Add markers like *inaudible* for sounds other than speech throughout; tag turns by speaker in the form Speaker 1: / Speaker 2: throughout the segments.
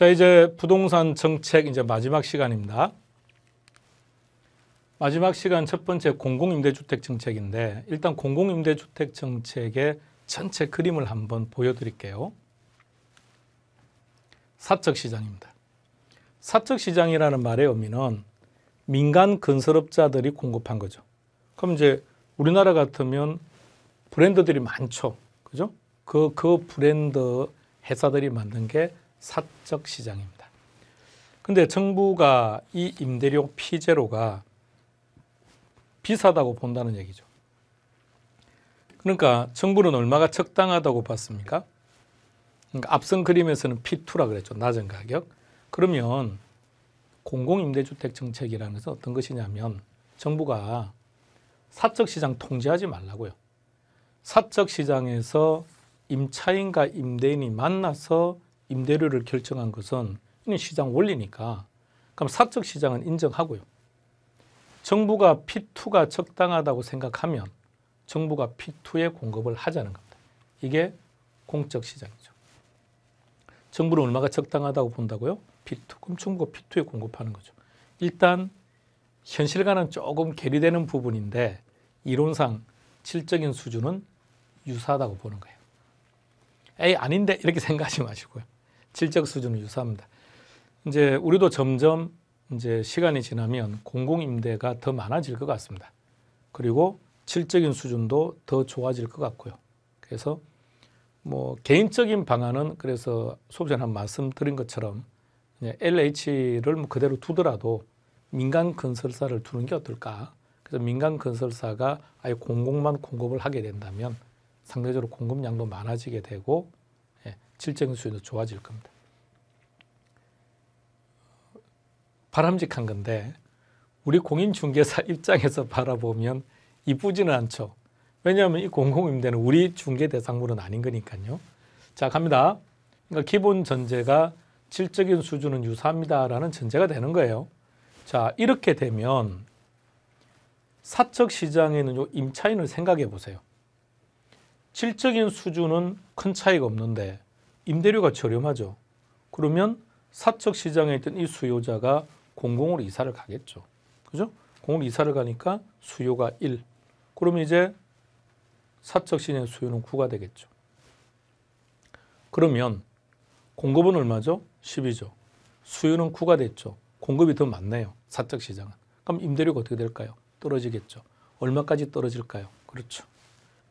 Speaker 1: 자, 이제 부동산 정책 이제 마지막 시간입니다. 마지막 시간 첫 번째 공공임대주택 정책인데 일단 공공임대주택 정책의 전체 그림을 한번 보여드릴게요. 사적시장입니다. 사적시장이라는 말의 의미는 민간 건설업자들이 공급한 거죠. 그럼 이제 우리나라 같으면 브랜드들이 많죠. 그죠? 그, 그 브랜드 회사들이 만든 게 사적 시장입니다. 근데 정부가 이 임대료 피제로가 비싸다고 본다는 얘기죠. 그러니까 정부는 얼마가 적당하다고 봤습니까? 그러니까 앞선 그림에서는 P2라 그랬죠. 낮은 가격. 그러면 공공임대주택 정책이라면서 어떤 것이냐면 정부가 사적 시장 통제하지 말라고요. 사적 시장에서 임차인과 임대인이 만나서 임대료를 결정한 것은 시장 원리니까 그럼 사적 시장은 인정하고요. 정부가 P2가 적당하다고 생각하면 정부가 P2의 공급을 하자는 겁니다. 이게 공적 시장이죠. 정부는 얼마가 적당하다고 본다고요? P2. 그럼 정부가 P2에 공급하는 거죠. 일단 현실과는 조금 괴리되는 부분인데 이론상 질적인 수준은 유사하다고 보는 거예요. 에이 아닌데 이렇게 *laughs* 생각하지 마시고요. 질적 수준은 유사합니다. 이제 우리도 점점 이제 시간이 지나면 공공 임대가 더 많아질 것 같습니다. 그리고 질적인 수준도 더 좋아질 것 같고요. 그래서 뭐 개인적인 방안은 그래서 소비 전 말씀드린 것처럼 LH를 뭐 그대로 두더라도 민간 건설사를 두는 게 어떨까? 그래서 민간 건설사가 아예 공공만 공급을 하게 된다면 상대적으로 공급량도 많아지게 되고 질적 인 수준도 좋아질 겁니다. 바람직한 건데 우리 공인중개사 *laughs* 입장에서 바라보면 이쁘지는 않죠. 왜냐하면 이 공공임대는 우리 중개 대상물은 아닌 거니까요. 자 갑니다. 그러니까 기본 전제가 질적인 수준은 유사합니다라는 전제가 되는 거예요. 자 이렇게 되면 사적 시장에는 임차인을 생각해 보세요. 질적인 수준은 큰 차이가 없는데 임대료가 저렴하죠. 그러면 사적 시장에 있던 이 수요자가 공공으로 이사를 가겠죠. 그죠? 공공으로 이사를 가니까 수요가 1. 그러면 이제 사적 시장의 수요는 9가 되겠죠. 그러면 공급은 얼마죠? 10이죠. 수요는 9가 됐죠. 공급이 더 많네요. 사적 시장은. 그럼 임대료가 어떻게 될까요? 떨어지겠죠. 얼마까지 떨어질까요? 그렇죠.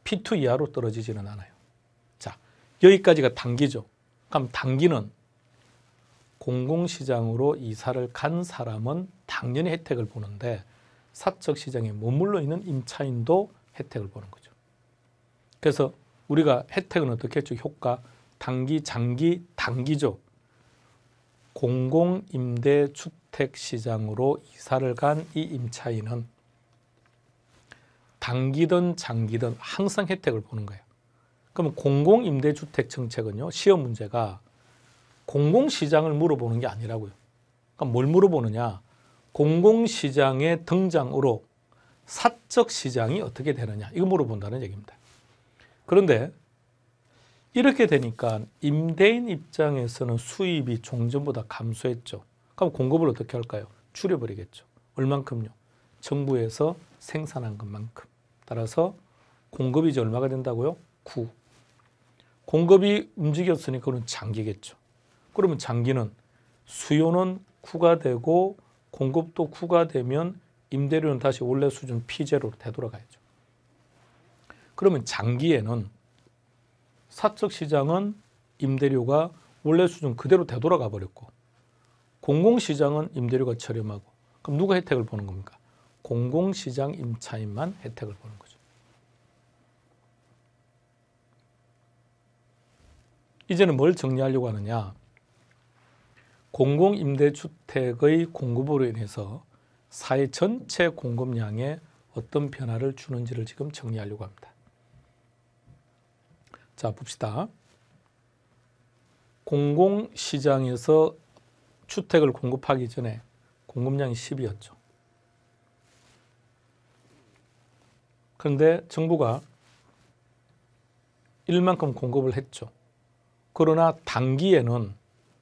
Speaker 1: P2 이하로 떨어지지는 않아요. 여기까지가 단기죠. 그럼 단기는 공공시장으로 이사를 간 사람은 당연히 혜택을 보는데 사적 시장에 머물러 있는 임차인도 혜택을 보는 거죠. 그래서 우리가 혜택은 어떻게 했죠? 효과 단기, 장기, 단기죠. 공공임대주택시장으로 이사를 간 이 임차인은 단기든 장기든 항상 혜택을 보는 거예요. 그럼 공공임대주택 정책은요. 시험 문제가 공공시장을 물어보는 게 아니라고요. 그러뭘 그러니까 물어보느냐. 공공시장의 등장으로 사적 시장이 어떻게 되느냐 이거 물어본다는 얘기입니다. 그런데 이렇게 되니까 임대인 입장에서는 수입이 종전보다 감소했죠. 그럼 공급을 어떻게 할까요? 줄여버리겠죠. 얼만큼요? 정부에서 생산한 것만큼. 따라서 공급이 얼마가 된다고요? 9. 공급이 움직였으니까 그건 장기겠죠. 그러면 장기는 수요는 쿠가 되고 공급도 쿠가 되면 임대료는 다시 원래 수준 P제로 되돌아가야죠. 그러면 장기에는 사적 시장은 임대료가 원래 수준 그대로 되돌아가 버렸고 공공시장은 임대료가 저렴하고 그럼 누가 혜택을 보는 겁니까? 공공시장 임차인만 혜택을 보는 거죠. 이제는 뭘 정리하려고 하느냐. 공공임대주택의 공급으로 인해서 사회 전체 공급량에 어떤 변화를 주는지를 지금 정리하려고 합니다. 자, 봅시다. 공공시장에서 주택을 공급하기 전에 공급량이 10이었죠. 그런데 정부가 1만큼 공급을 했죠. 그러나 단기에는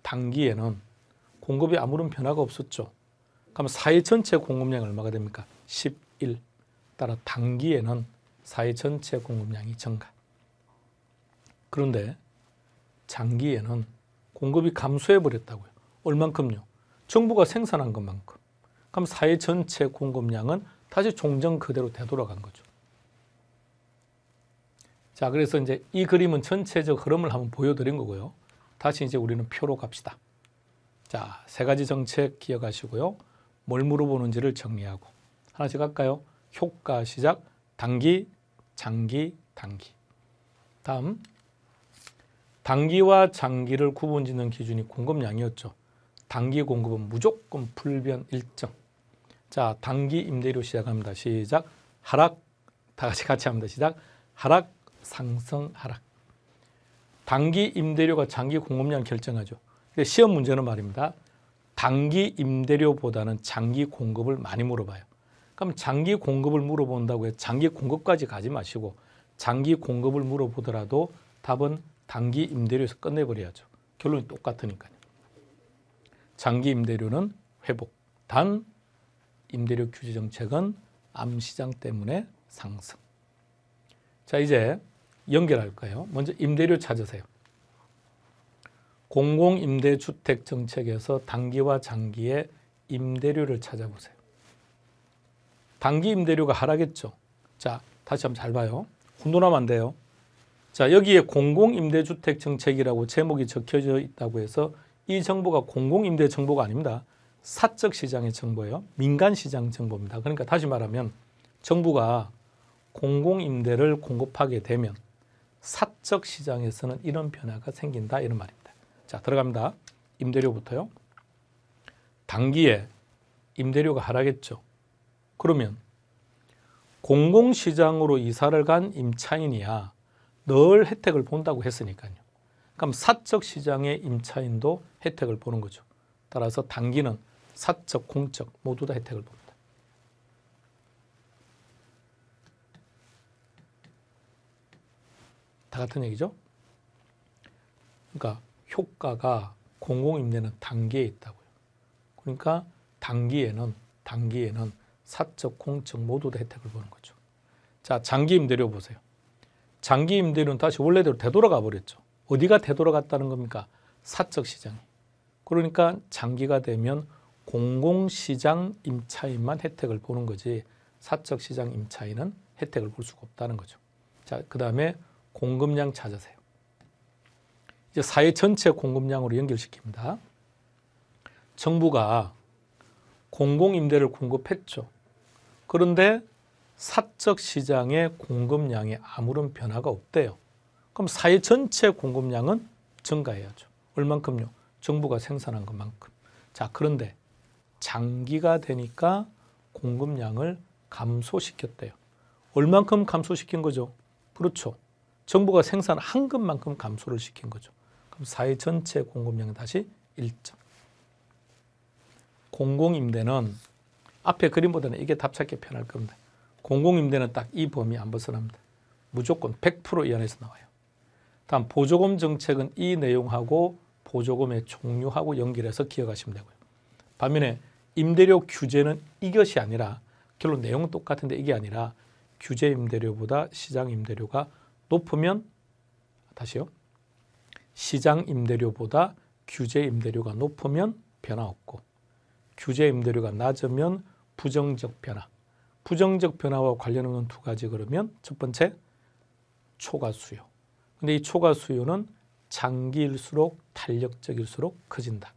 Speaker 1: 단기에는 공급이 아무런 변화가 없었죠. 그럼 사회 전체 공급량이 얼마가 됩니까? 11. 따라 단기에는 사회 전체 공급량이 증가. 그런데 장기에는 공급이 감소해 버렸다고요. 얼만큼요? 정부가 생산한 것만큼. 그럼 사회 전체 공급량은 다시 종전 그대로 되돌아간 거죠. 자, 그래서 이제 이 그림은 전체적 흐름을 한번 보여드린 거고요. 다시 이제 우리는 표로 갑시다. 자, 세 가지 정책 기억하시고요. 뭘 물어보는지를 정리하고 하나씩 할까요? 효과 시작, 단기, 장기, 단기. 다음, 단기와 장기를 구분짓는 기준이 공급량이었죠. 단기 공급은 무조건 불변 일정. 자, 단기 임대료 시작합니다. 시작, 하락, 다 같이 같이 합니다. 시작, 하락, 상승 하락. 단기 임대료가 장기 공급량 결정하죠. 근데 시험 문제는 말입니다. 단기 임대료보다는 장기 공급을 많이 물어봐요. 그럼 장기 공급을 물어본다고 해 장기 공급까지 가지 마시고 장기 공급을 물어보더라도 답은 단기 임대료에서 끝내버려야죠. 결론이 똑같으니까요. 장기 임대료는 회복. 단 임대료 규제 정책은 암시장 때문에 상승. 자 이제 연결할 까요 먼저 임대료 찾으세요. 공공임대주택 정책에서 단기와 장기의 임대료를 찾아보세요. 단기 임대료가 하락했죠. 자, 다시 한번 잘 봐요. 혼돈하면 안 돼요. 자, 여기에 공공임대주택 정책이라고 제목이 적혀져 있다고 해서 이 정보가 공공임대 정보가 아닙니다. 사적 시장의 정보예요. 민간 시장 정보입니다. 그러니까 다시 말하면 정부가 공공임대를 공급하게 되면 사적 시장에서는 이런 변화가 생긴다 이런 말입니다. 자 들어갑니다. 임대료부터요. 단기에 임대료가 하락했죠. 그러면 공공시장으로 이사를 간 임차인이야 늘 혜택을 본다고 했으니까요. 그럼 사적 시장의 임차인도 혜택을 보는 거죠. 따라서 단기는 사적, 공적 모두 다 혜택을 봅니다. 다 같은 얘기죠. 그러니까 효과가 공공임대는 단기에 있다고요. 그러니까 단기에는 단기에는 사적, 공적 모두 다 혜택을 보는 거죠. 자, 장기 임대료 보세요. 장기 임대료는 다시 원래대로 되돌아가 버렸죠. 어디가 되돌아갔다는 겁니까? 사적 시장 그러니까 장기가 되면 공공시장 임차인만 혜택을 보는 거지 사적 시장 임차인은 혜택을 볼 수가 없다는 거죠. 자, 그 다음에 공급량 찾으세요. 이제 사회 전체 공급량으로 연결시킵니다. 정부가 공공임대를 공급했죠. 그런데 사적 시장의 공급량에 아무런 변화가 없대요. 그럼 사회 전체 공급량은 증가해야죠. 얼만큼요? 정부가 생산한 것만큼. 자, 그런데 장기가 되니까 공급량을 감소시켰대요. 얼만큼 감소시킨 거죠? 그렇죠. 정부가 생산한 것만큼 감소를 시킨 거죠. 그럼 사회 전체 공급량이 다시 1점. 공공임대는 앞에 그림보다는 이게 답찾기 편할 겁니다. 공공임대는 딱 이 범위 안 벗어납니다. 무조건 100%이 안에서 나와요. 다음 보조금 정책은 이 내용하고 보조금의 종류하고 연결해서 기억하시면 되고요. 반면에 임대료 규제는 이것이 아니라 결론 내용은 똑같은데 이게 아니라 규제 임대료보다 시장 임대료가 높으면 다시요. 시장 임대료보다 규제 임대료가 높으면 변화 없고 규제 임대료가 낮으면 부정적 변화. 부정적 변화와 관련하는 두 가지 그러면 첫 번째 초과 수요. 근데 이 초과 수요는 장기일수록 탄력적일수록 커진다.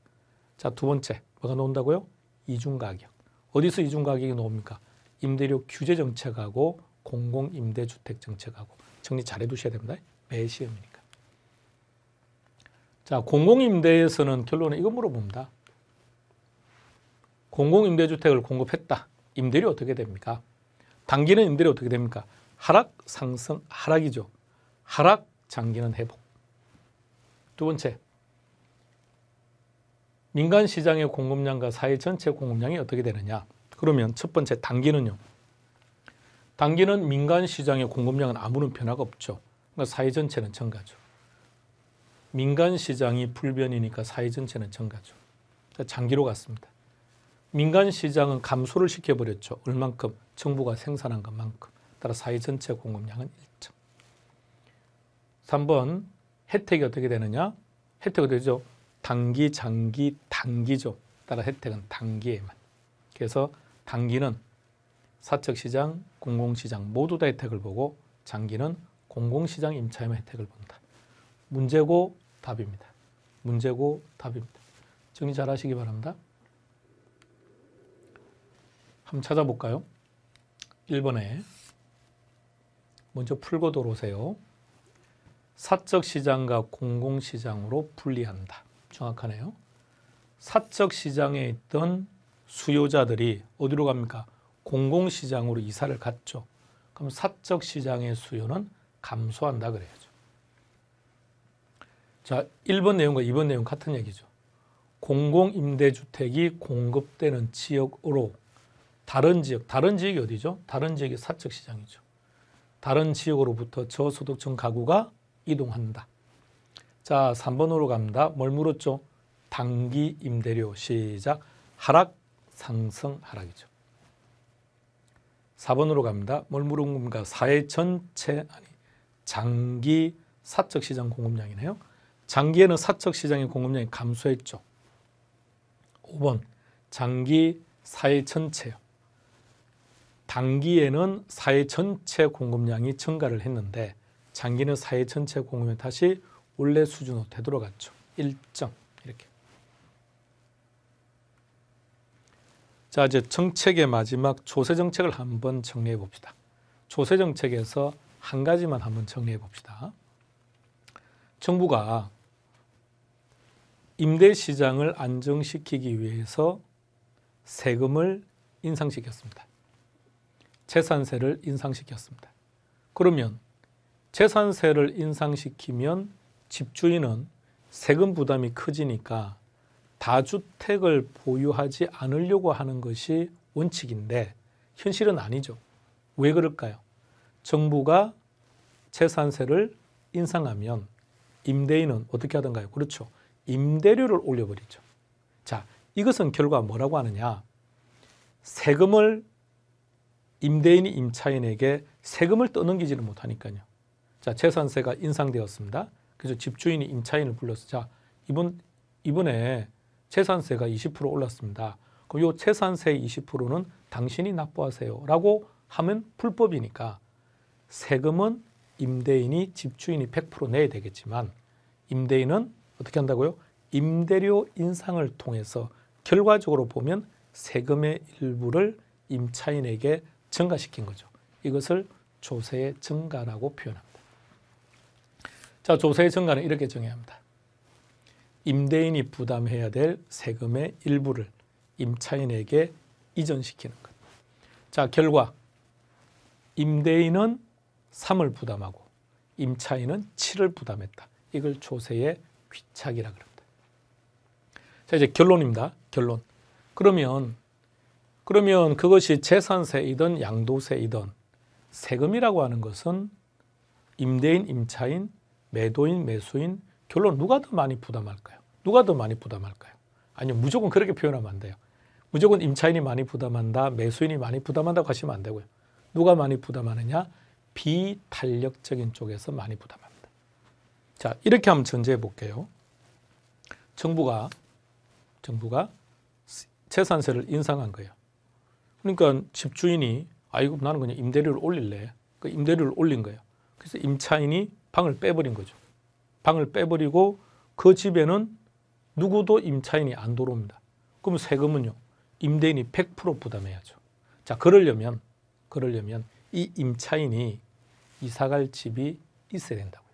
Speaker 1: 자, 두 번째 뭐가 나온다고요? 이중 가격. 어디서 이중 가격이 나옵니까? 임대료 규제 정책하고 공공 임대 주택 정책하고 정리 잘 해두셔야 됩니다. 매 시험이니까. 자, 공공임대에서는 결론은 이거 물어봅니다. 공공임대주택을 공급했다. 임대료 어떻게 됩니까? 단기는 임대료 어떻게 됩니까? 하락, 상승, 하락이죠. 하락, 장기는 회복. 두 번째, 민간 시장의 공급량과 사회 전체 공급량이 어떻게 되느냐? 그러면 첫 번째 단기는요. 단기는 민간 시장의 공급량은 아무런 변화가 없죠. 그러니까 사회 전체는 증가죠. 민간 시장이 불변이니까 사회 전체는 증가죠. 그러니까 장기로 갔습니다. 민간 시장은 감소를 시켜버렸죠. 얼만큼 정부가 생산한 것만큼. 따라 사회 전체 공급량은 일정. 3번 혜택이 어떻게 되느냐? 혜택이 되죠. 단기, 장기, 단기죠. 따라 혜택은 단기에만. 그래서 단기는 사적 시장, 공공시장 모두 다 혜택을 보고 장기는 공공시장 임차인의 혜택을 본다. 문제고 답입니다. 문제고 답입니다. 정리 잘 하시기 바랍니다. 한번 찾아볼까요? 1번에 먼저 풀고 들어오세요. 사적 시장과 공공 시장으로 분리한다. 정확하네요. 사적 시장에 있던 수요자들이 어디로 갑니까? 공공시장으로 이사를 갔죠. 그럼 사적 시장의 수요는 감소한다 그래야죠. 자, 1번 내용과 2번 내용 같은 얘기죠. 공공임대주택이 공급되는 지역으로 다른 지역, 다른 지역이 어디죠? 다른 지역이 사적 시장이죠. 다른 지역으로부터 저소득층 가구가 이동한다. 자, 3번으로 갑니다. 뭘 물었죠? 단기 임대료 시작. 하락, 상승, 하락이죠. 4번으로 갑니다. 뭘물어봅니 사회 전체 아니 장기 사적 시장 공급량이네요. 장기에는 사적 시장의 공급량이 감소했죠. 5번 장기 사회 전체요. 단기에는 사회 전체 공급량이 증가를 했는데 장기는 사회 전체 공급량 다시 원래 수준으로 되돌아갔죠. 일정 이렇게. 자 이제 정책의 마지막 조세 정책을 한번 정리해 봅시다. 조세 정책에서 한 가지만 한번 정리해 봅시다. 정부가 임대 시장을 안정시키기 위해서 세금을 인상시켰습니다. 재산세를 인상시켰습니다. 그러면 재산세를 인상시키면 집주인은 세금 부담이 커지니까 다주택을 보유하지 않으려고 하는 것이 원칙인데 현실은 아니죠. 왜 그럴까요? 정부가 재산세를 인상하면 임대인은 어떻게 하던가요? 그렇죠. 임대료를 올려버리죠. 자, 이것은 결과 뭐라고 하느냐? 세금을 임대인이 임차인에게 세금을 떠넘기지를 못하니까요. 자, 재산세가 인상되었습니다. 그래서 집주인이 임차인을 불러서 자, 이번 이번에 재산세가 20% 올랐습니다. 그럼 재산세 20%는 당신이 납부하세요. 라고 하면 불법이니까 세금은 임대인이 집주인이 100% 내야 되겠지만 임대인은 어떻게 한다고요? 임대료 인상을 통해서 결과적으로 보면 세금의 일부를 임차인에게 증가시킨 거죠. 이것을 조세의 증가라고 표현합니다. 자, 조세의 증가는 이렇게 정해 합니다. 임대인이 부담해야 될 세금의 일부를 임차인에게 이전시키는 것. 자, 결과 임대인은 3을 부담하고 임차인은 7을 부담했다. 이걸 조세의 귀착이라 그럽니다. 자, 이제 결론입니다. 결론. 그러면 그러면 그것이 재산세이든 양도세이든 세금이라고 하는 것은 임대인, 임차인, 매도인, 매수인, 결론 누가 더 많이 부담할까요? 누가 더 많이 부담할까요? 아니요, 무조건 그렇게 표현하면 안 돼요. 무조건 임차인이 많이 부담한다, 매수인이 많이 부담한다고 하시면 안 되고요. 누가 많이 부담하느냐? 비탄력적인 쪽에서 많이 부담합니다. 자, 이렇게 한번 전제해 볼게요. 정부가, 정부가 재산세를 인상한 거예요. 그러니까 집주인이, 아이고, 나는 그냥 임대료를 올릴래. 그 임대료를 올린 거예요. 그래서 임차인이 방을 빼버린 거죠. 방을 빼버리고 그 집에는 누구도 임차인이 안 들어옵니다. 그럼 세금은요. 임대인이 100% 부담해야죠. 자, 그러려면 그러려면 이 임차인이 이사갈 집이 있어야 된다고요.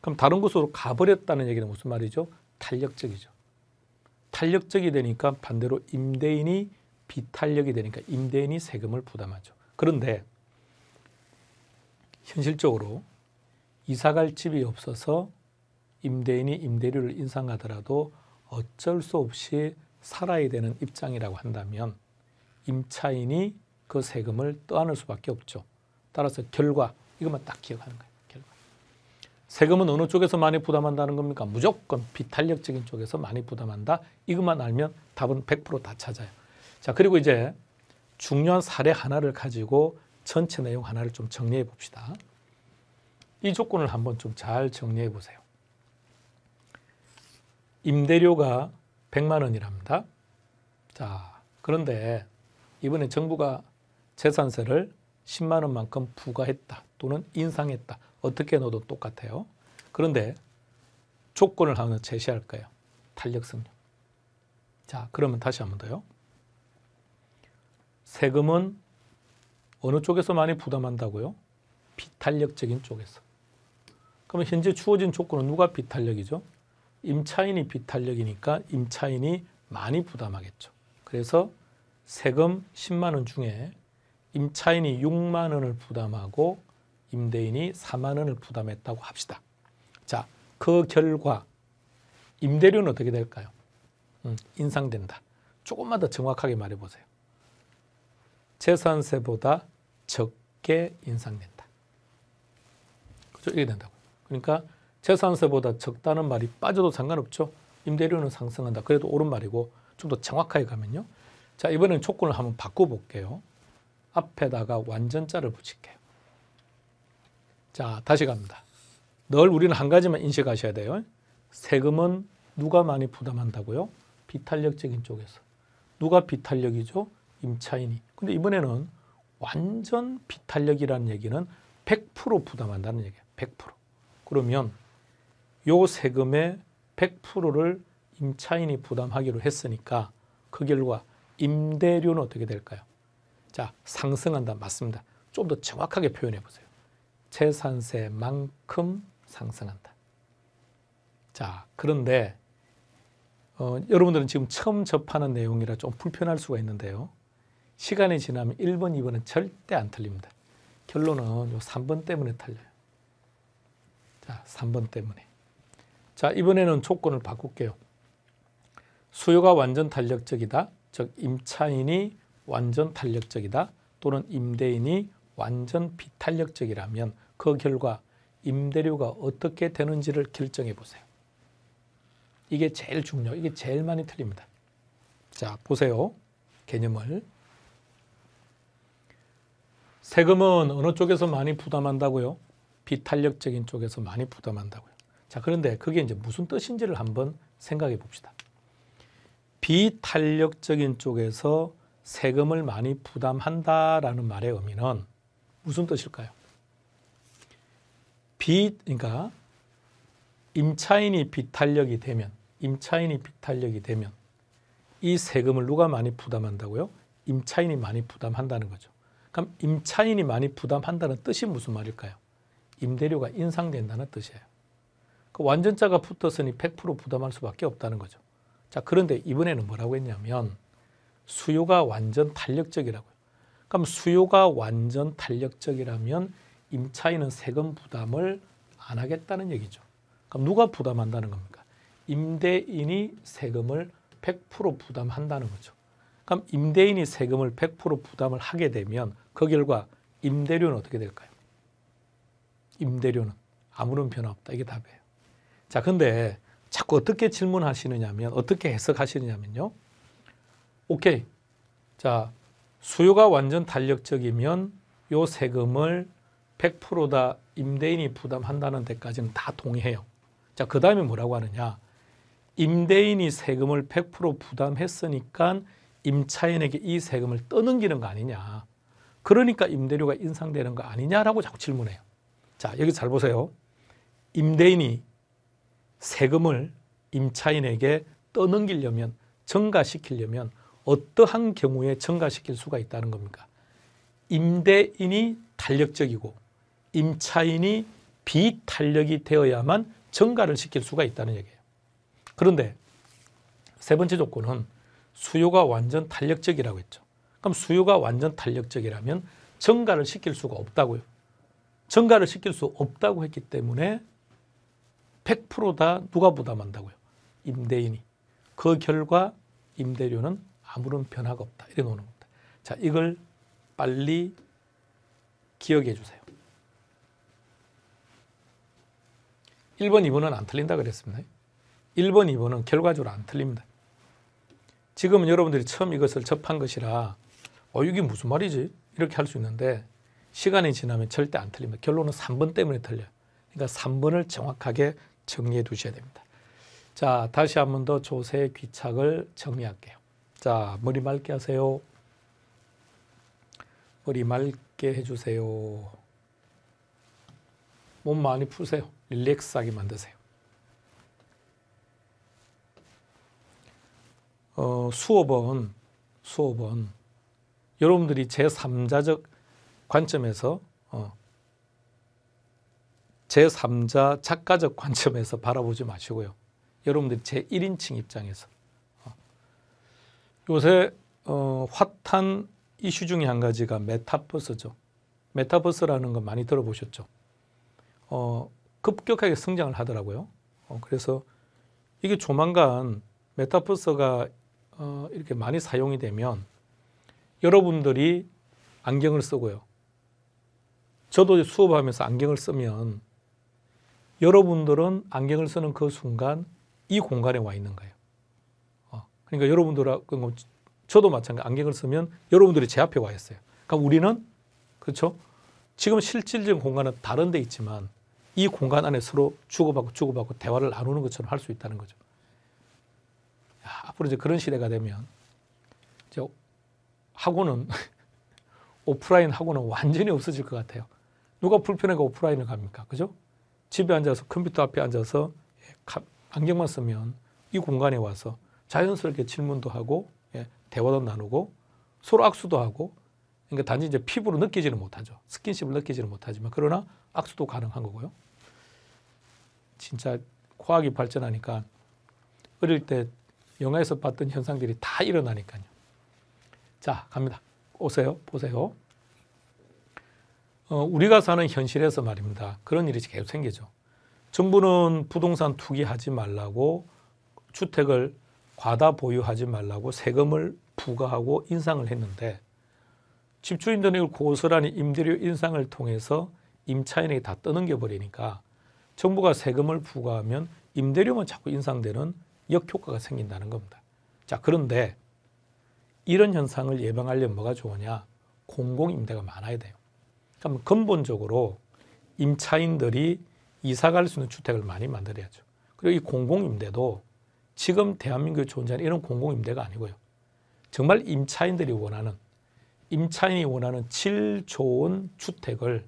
Speaker 1: 그럼 다른 곳으로 가버렸다는 얘기는 무슨 말이죠? 탄력적이죠. 탄력적이 되니까 반대로 임대인이 비탄력이 되니까 임대인이 세금을 부담하죠. 그런데 현실적으로 이사갈 집이 없어서 임대인이 임대료를 인상하더라도 어쩔 수 없이 살아야 되는 입장이라고 한다면 임차인이 그 세금을 떠안을 수밖에 없죠. 따라서 결과 이것만 딱 기억하는 거예요. 결과. 세금은 어느 쪽에서 많이 부담한다는 겁니까? 무조건 비탄력적인 쪽에서 많이 부담한다. 이것만 알면 답은 100%다 찾아요. 자 그리고 이제 중요한 사례 하나를 가지고 전체 내용 하나를 좀 정리해 봅시다. 이 조건을 한번 좀 잘 정리해 보세요. 임대료가 100만 원이랍니다. 자, 그런데 이번에 정부가 재산세를 10만 원만큼 부과했다 또는 인상했다. 어떻게 넣어도 똑같아요. 그런데 조건을 하나 제시할 거예요. 탄력성률. 자, 그러면 다시 한번 더요. 세금은 어느 쪽에서 많이 부담한다고요? 비탄력적인 쪽에서. 그러면 현재 주어진 조건은 누가 비탄력이죠? 임차인이 비탄력이니까 임차인이 많이 부담하겠죠. 그래서 세금 10만 원 중에 임차인이 6만 원을 부담하고 임대인이 4만 원을 부담했다고 합시다. 자, 그 결과 임대료는 어떻게 될까요? 음, 인상된다. 조금만 더 정확하게 말해보세요. 재산세보다 적게 인상된다. 그죠? 이게 된다고. 그러니까 재산세보다 적다는 말이 빠져도 상관없죠. 임대료는 상승한다. 그래도 옳은 말이고 좀 더 정확하게 가면요. 자이번에는 조건을 한번 바꿔볼게요. 앞에다가 완전자를 붙일게요. 자 다시 갑니다. 늘 우리는 한 가지만 인식하셔야 돼요. 세금은 누가 많이 부담한다고요? 비탄력적인 쪽에서. 누가 비탄력이죠? 임차인이. 근데 이번에는 완전 비탄력이라는 얘기는 100% 부담한다는 얘기예요. 100%. 그러면 요 세금의 100%를 임차인이 부담하기로 했으니까 그 결과 임대료는 어떻게 될까요? 자, 상승한다. 맞습니다. 좀 더 정확하게 표현해 보세요. 재산세만큼 상승한다. 자, 그런데 어, 여러분들은 지금 처음 접하는 내용이라 좀 불편할 수가 있는데요. 시간이 지나면 1번, 2번은 절대 안 틀립니다. 결론은 요 3번 때문에 틀려요. 자, 아, 3번 때문에. 자, 이번에는 조건을 바꿀게요. 수요가 완전 탄력적이다. 즉 임차인이 완전 탄력적이다. 또는 임대인이 완전 비탄력적이라면 그 결과 임대료가 어떻게 되는지를 결정해 보세요. 이게 제일 중요. 이게 제일 많이 틀립니다. 자, 보세요. 개념을. 세금은 어느 쪽에서 많이 부담한다고요? 비탄력적인 쪽에서 많이 부담한다고요. 자, 그런데 그게 이제 무슨 뜻인지를 한번 생각해 봅시다. 비탄력적인 쪽에서 세금을 많이 부담한다라는 말의 의미는 무슨 뜻일까요? 비, 그러니까 임차인이 비탄력이 되면, 임차인이 비탄력이 되면 이 세금을 누가 많이 부담한다고요? 임차인이 많이 부담한다는 거죠. 그럼 임차인이 많이 부담한다는 뜻이 무슨 말일까요? 임대료가 인상된다는 뜻이에요. 그 완전자가 붙었으니 100% 부담할 수밖에 없다는 거죠. 자, 그런데 이번에는 뭐라고 했냐면 수요가 완전 탄력적이라고요. 그럼 수요가 완전 탄력적이라면 임차인은 세금 부담을 안 하겠다는 얘기죠. 그럼 누가 부담한다는 겁니까? 임대인이 세금을 100% 부담한다는 거죠. 그럼 임대인이 세금을 100% 부담을 하게 되면 그 결과 임대료는 어떻게 될까요? 임대료는 아무런 변화 없다. 이게 답이에요. 자, 근데 자꾸 어떻게 질문하시느냐면 어떻게 해석하시느냐면요. 오케이. 자, 수요가 완전 탄력적이면 요 세금을 100%다 임대인이 부담한다는 데까지는 다 동의해요. 자, 그 다음에 뭐라고 하느냐. 임대인이 세금을 100% 부담했으니까 임차인에게 이 세금을 떠넘기는 거 아니냐. 그러니까 임대료가 인상되는 거 아니냐라고 자꾸 질문해요. 자, 여기 잘 보세요. 임대인이 세금을 임차인에게 떠넘기려면 증가시키려면 어떠한 경우에 증가시킬 수가 있다는 겁니까? 임대인이 탄력적이고 임차인이 비탄력이 되어야만 증가를 시킬 수가 있다는 얘기예요. 그런데 세 번째 조건은 수요가 완전 탄력적이라고 했죠. 그럼 수요가 완전 탄력적이라면 증가를 시킬 수가 없다고요. 증가를 시킬 수 없다고 했기 때문에 100%다 누가 부담한다고요? 임대인이. 그 결과 임대료는 아무런 변화가 없다. 이래 놓는 겁니다. 자, 이걸 빨리 기억해 주세요. 1번, 2번은 안 틀린다 그랬습니다. 1번, 2번은 결과적으로 안 틀립니다. 지금은 여러분들이 처음 이것을 접한 것이라 어, 이게 무슨 말이지? 이렇게 할 수 있는데 시간이 지나면 절대 안 틀립니다. 결론은 3번 때문에 틀려요. 그러니까 3번을 정확하게 정리해 두셔야 됩니다. 자, 다시 한번 더 조세 귀착을 정리할게요. 자, 머리 맑게 하세요. 머리 맑게 해주세요. 몸 많이 푸세요. 릴렉스하게 만드세요. 어, 수업은, 수업은, 여러분들이 제3자적 관점에서 어, 제3자 작가적 관점에서 바라보지 마시고요. 여러분들 제1인칭 입장에서 어, 요새 어, 핫한 이슈 중에 한 가지가 메타버스죠. 메타버스라는 거 많이 들어보셨죠? 어, 급격하게 성장을 하더라고요. 어, 그래서 이게 조만간 메타버스가 어, 이렇게 많이 사용이 되면 여러분들이 안경을 쓰고요. 저도 수업하면서 안경을 쓰면 여러분들은 안경을 쓰는 그 순간 이 공간에 와 있는 거예요. 어, 그러니까 여러분들하고 저도 마찬가지 안경을 쓰면 여러분들이 제 앞에 와 있어요. 그러니까 우리는 그렇죠? 지금 실질적인 공간은 다른 데 있지만 이 공간 안에 서로 주고받고 주고받고 대화를 나누는 것처럼 할 수 있다는 거죠. 야, 앞으로 이제 그런 시대가 되면 이제 학원은 *laughs* 오프라인 학원은 완전히 없어질 것 같아요. 누가 불편해가 오프라인을 갑니까? 그죠? 집에 앉아서 컴퓨터 앞에 앉아서 예, 안경만 쓰면 이 공간에 와서 자연스럽게 질문도 하고 예, 대화도 나누고 서로 악수도 하고 그러니까 단지 이제 피부로 느끼지는 못하죠. 스킨십을 느끼지는 못하지만 그러나 악수도 가능한 거고요. 진짜 과학이 발전하니까 어릴 때 영화에서 봤던 현상들이 다 일어나니까요. 자, 갑니다. 오세요. 보세요. 어, 우리가 사는 현실에서 말입니다. 그런 일이 계속 생기죠. 정부는 부동산 투기하지 말라고 주택을 과다 보유하지 말라고 세금을 부과하고 인상을 했는데 집주인들이 고스란히 임대료 인상을 통해서 임차인에게 다 떠넘겨 버리니까 정부가 세금을 부과하면 임대료만 자꾸 인상되는 역효과가 생긴다는 겁니다. 자 그런데 이런 현상을 예방하려면 뭐가 좋으냐? 공공임대가 많아야 돼요. 그럼 근본적으로 임차인들이 이사 갈 수 있는 주택을 많이 만들어야죠. 그리고 이 공공임대도 지금 대한민국에 존재하는 이런 공공임대가 아니고요. 정말 임차인들이 원하는 임차인이 원하는 질 좋은 주택을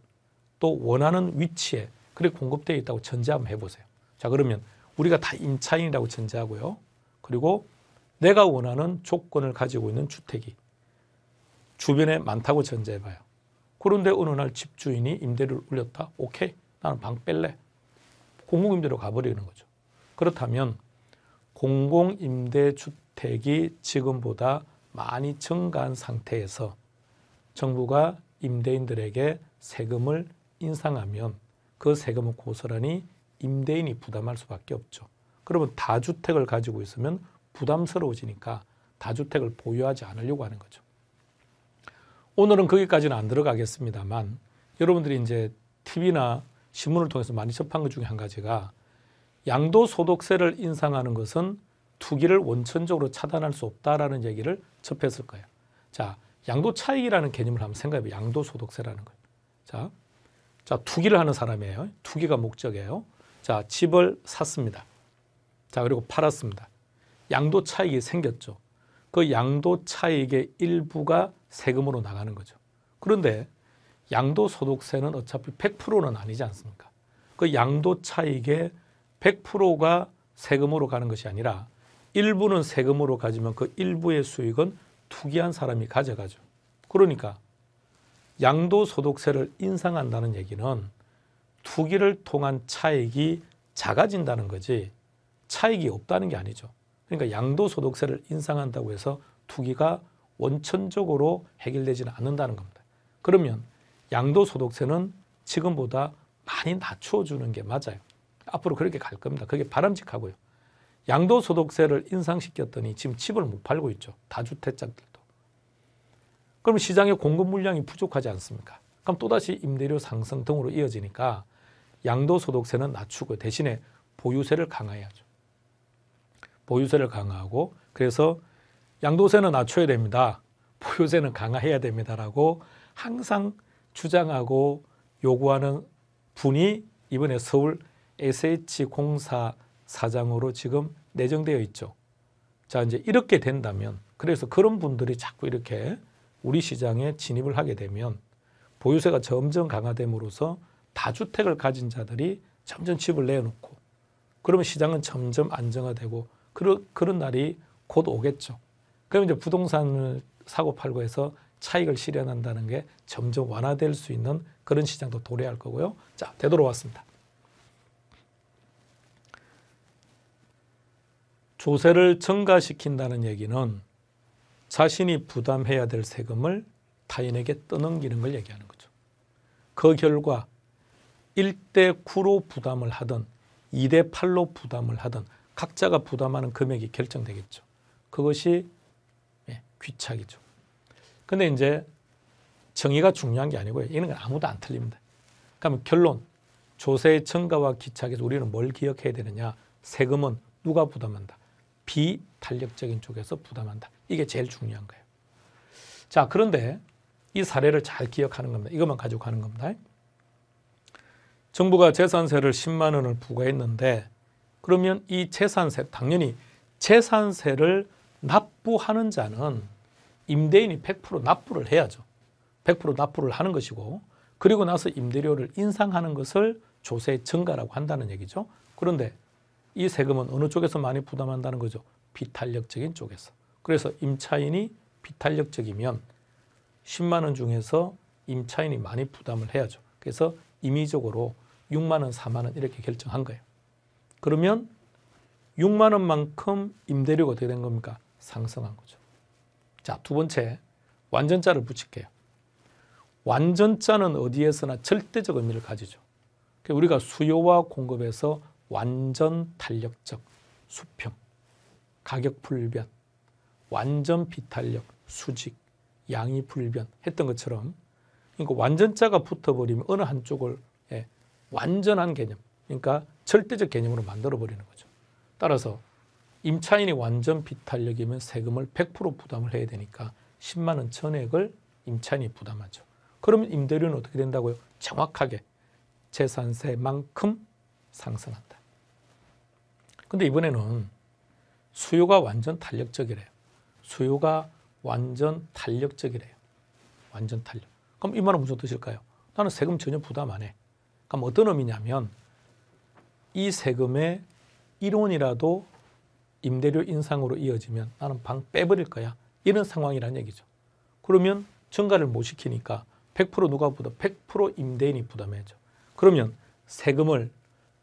Speaker 1: 또 원하는 위치에 그렇게 공급되어 있다고 전제 한번 해보세요. 자 그러면 우리가 다 임차인이라고 전제하고요. 그리고 내가 원하는 조건을 가지고 있는 주택이 주변에 많다고 전제해봐요. 그런데 어느 날 집주인이 임대료를 올렸다. 오케이. 나는 방 뺄래. 공공임대로 가버리는 거죠. 그렇다면 공공임대주택이 지금보다 많이 증가한 상태에서 정부가 임대인들에게 세금을 인상하면 그 세금은 고스란히 임대인이 부담할 수밖에 없죠. 그러면 다주택을 가지고 있으면 부담스러워지니까 다주택을 보유하지 않으려고 하는 거죠. 오늘은 거기까지는 안 들어가겠습니다만 여러분들이 이제 TV나 신문을 통해서 많이 접한 것 중에 한 가지가 양도소득세를 인상하는 것은 투기를 원천적으로 차단할 수 없다라는 얘기를 접했을 거예요. 자, 양도차익이라는 개념을 한번 생각해봐요. 양도소득세라는 거 자, 자, 투기를 하는 사람이에요. 투기가 목적이에요. 자, 집을 샀습니다. 자, 그리고 팔았습니다. 양도차익이 생겼죠. 그 양도 차익의 일부가 세금으로 나가는 거죠. 그런데 양도 소득세는 어차피 100%는 아니지 않습니까? 그 양도 차익의 100%가 세금으로 가는 것이 아니라 일부는 세금으로 가지만 그 일부의 수익은 투기한 사람이 가져가죠. 그러니까 양도소득세를 인상한다는 얘기는 투기를 통한 차익이 작아진다는 거지 차익이 없다는 게 아니죠. 그러니까 양도소득세를 인상한다고 해서 투기가 원천적으로 해결되지는 않는다는 겁니다. 그러면 양도소득세는 지금보다 많이 낮춰주는 게 맞아요. 앞으로 그렇게 갈 겁니다. 그게 바람직하고요. 양도소득세를 인상시켰더니 지금 집을 못 팔고 있죠. 다주택자들도. 그럼 시장의 공급 물량이 부족하지 않습니까? 그럼 또다시 임대료 상승 등으로 이어지니까 양도소득세는 낮추고 대신에 보유세를 강화해야죠. 보유세를 강화하고 그래서 양도세는 낮춰야 됩니다. 보유세는 강화해야 됩니다라고 항상 주장하고 요구하는 분이 이번에 서울 SH공사 사장으로 지금 내정되어 있죠. 자, 이제 이렇게 된다면 그래서 그런 분들이 자꾸 이렇게 우리 시장에 진입을 하게 되면 보유세가 점점 강화됨으로써 다주택을 가진 자들이 점점 집을 내놓고 그러면 시장은 점점 안정화되고 그러, 그런 날이 곧 오겠죠. 그럼 이제 부동산을 사고 팔고 해서 차익을 실현한다는 게 점점 완화될 수 있는 그런 시장도 도래할 거고요. 자, 되돌아왔습니다. 조세를 증가시킨다는 얘기는 자신이 부담해야 될 세금을 타인에게 떠넘기는 걸 얘기하는 거죠. 그 결과 1대 9로 부담을 하든 2대 8로 부담을 하든 각자가 부담하는 금액이 결정되겠죠. 그것이 예, 귀착이죠. 근데 이제 정의가 중요한 게 아니고요. 이런 건 아무도 안 틀립니다. 그러면 그러니까 뭐 결론, 조세의 증가와 귀착에서 우리는 뭘 기억해야 되느냐. 세금은 누가 부담한다. 비탄력적인 쪽에서 부담한다. 이게 제일 중요한 거예요. 자, 그런데 이 사례를 잘 기억하는 겁니다. 이것만 가지고 가는 겁니다. 정부가 재산세를 10만 원을 부과했는데 그러면 이 재산세 당연히 재산세를 납부하는 자는 임대인이 100% 납부를 해야죠. 100% 납부를 하는 것이고 그리고 나서 임대료를 인상하는 것을 조세 증가라고 한다는 얘기죠. 그런데 이 세금은 어느 쪽에서 많이 부담한다는 거죠? 비탄력적인 쪽에서. 그래서 임차인이 비탄력적이면 10만 원 중에서 임차인이 많이 부담을 해야죠. 그래서 임의적으로 6만 원, 4만 원 이렇게 결정한 거예요. 그러면 6만 원만큼 임대료가 어떻게 된 겁니까? 상승한 거죠. 자, 두 번째 완전자를 붙일게요. 완전자는 어디에서나 절대적 의미를 가지죠. 그러니까 우리가 수요와 공급에서 완전 탄력적, 수평, 가격 불변, 완전 비탄력, 수직, 양이 불변 했던 것처럼 그러니까 완전자가 붙어버리면 어느 한쪽을 예, 완전한 개념, 그러니까 절대적 개념으로 만들어버리는 거죠. 따라서 임차인이 완전 비탄력이면 세금을 100% 부담을 해야 되니까 10만 원 전액을 임차인이 부담하죠. 그러면 임대료는 어떻게 된다고요? 정확하게 재산세만큼 상승한다. 근데 이번에는 수요가 완전 탄력적이래요. 수요가 완전 탄력적이래요. 완전 탄력. 그럼 이 말은 무슨 뜻일까요? 나는 세금 전혀 부담 안 해. 그럼 어떤 의미냐면 이 세금의 일원이라도 임대료 인상으로 이어지면 나는 방 빼버릴 거야. 이런 상황이란 얘기죠. 그러면 증가를 못 시키니까 100% 누가 부담? 100% 임대인이 부담해야죠. 그러면 세금을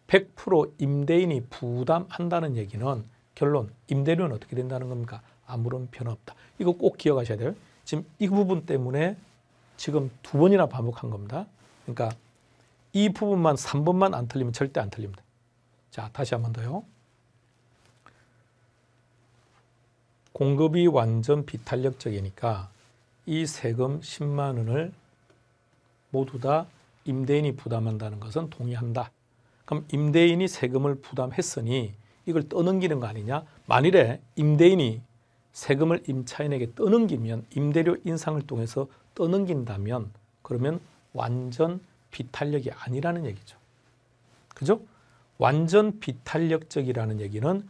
Speaker 1: 100% 임대인이 부담한다는 얘기는 결론 임대료는 어떻게 된다는 겁니까? 아무런 변화 없다. 이거 꼭 기억하셔야 돼요. 지금 이 부분 때문에 지금 두 번이나 반복한 겁니다. 그러니까 이 부분만 3번만 안 틀리면 절대 안 틀립니다. 자, 다시 한번 더요. 공급이 완전 비탄력적이니까 이 세금 10만 원을 모두 다 임대인이 부담한다는 것은 동의한다. 그럼 임대인이 세금을 부담했으니 이걸 떠넘기는 거 아니냐? 만일에 임대인이 세금을 임차인에게 떠넘기면 임대료 인상을 통해서 떠넘긴다면 그러면 완전 비탄력이 아니라는 얘기죠. 그죠? 완전 비탄력적이라는 얘기는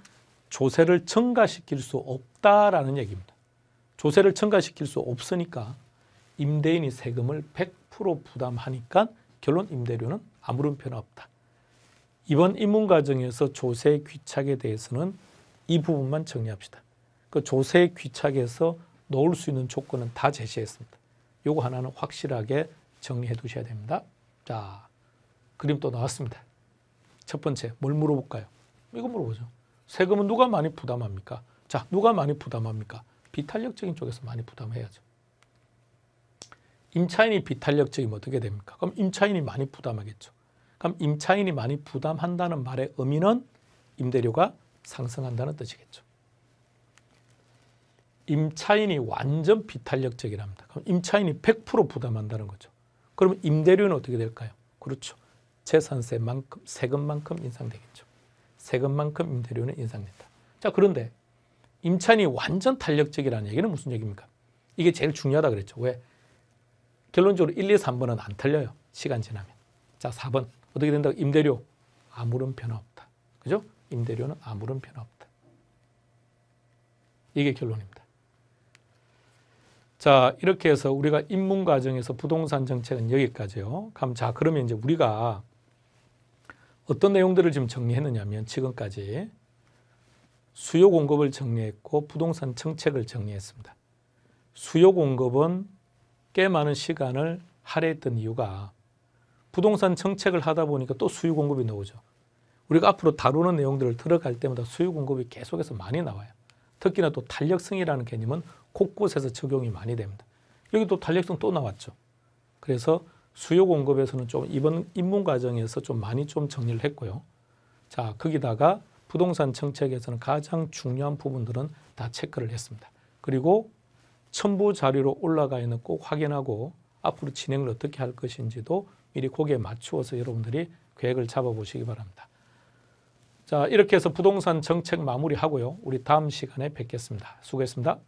Speaker 1: 조세를 증가시킬 수 없다라는 얘기입니다. 조세를 증가시킬 수 없으니까 임대인이 세금을 100% 부담하니까 결론 임대료는 아무런 변화 없다. 이번 입문 과정에서 조세 귀착에 대해서는 이 부분만 정리합시다. 그 조세 귀착에서 넣을 수 있는 조건은 다 제시했습니다. 요거 하나는 확실하게 정리해 두셔야 됩니다. 자, 그림 또 나왔습니다. 첫 번째 뭘 물어볼까요? 이거 물어보죠. 세금은 누가 많이 부담합니까? 자, 누가 많이 부담합니까? 비탄력적인 쪽에서 많이 부담해야죠. 임차인이 비탄력적이면 어떻게 됩니까? 그럼 임차인이 많이 부담하겠죠. 그럼 임차인이 많이 부담한다는 말의 의미는 임대료가 상승한다는 뜻이겠죠. 임차인이 완전 비탄력적이랍니다. 그럼 임차인이 100% 부담한다는 거죠. 그러면 임대료는 어떻게 될까요? 그렇죠. 재산세만큼 세금만큼 인상되겠죠. 세금만큼 임대료는 인상된다. 자 그런데 임차인이 완전 탄력적이라는 얘기는 무슨 얘기입니까? 이게 제일 중요하다 그랬죠. 왜? 결론적으로 1, 2, 3번은 안 틀려요. 시간 지나면. 자 4번 어떻게 된다? 고 임대료 아무런 변화 없다. 그죠? 임대료는 아무런 변화 없다. 이게 결론입니다. 자 이렇게 해서 우리가 입문 과정에서 부동산 정책은 여기까지요. 그럼 자 그러면 이제 우리가 어떤 내용들을 지금 정리했느냐면 지금까지 수요 공급을 정리했고 부동산 정책을 정리했습니다. 수요 공급은 꽤 많은 시간을 할애했던 이유가 부동산 정책을 하다 보니까 또 수요 공급이 나오죠. 우리가 앞으로 다루는 내용들을 들어갈 때마다 수요 공급이 계속해서 많이 나와요. 특히나 또 탄력성이라는 개념은 곳곳에서 적용이 많이 됩니다. 여기 또 탄력성 또 나왔죠. 그래서 수요 공급에서는 좀 이번 입문 과정에서 좀 많이 좀 정리를 했고요. 자, 거기다가 부동산 정책에서는 가장 중요한 부분들은 다 체크를 했습니다. 그리고 첨부 자료로 올라가 있는 꼭 확인하고 앞으로 진행을 어떻게 할 것인지도 미리 거기에 맞추어서 여러분들이 계획을 잡아보시기 바랍니다. 자, 이렇게 해서 부동산 정책 마무리하고요. 우리 다음 시간에 뵙겠습니다. 수고했습니다.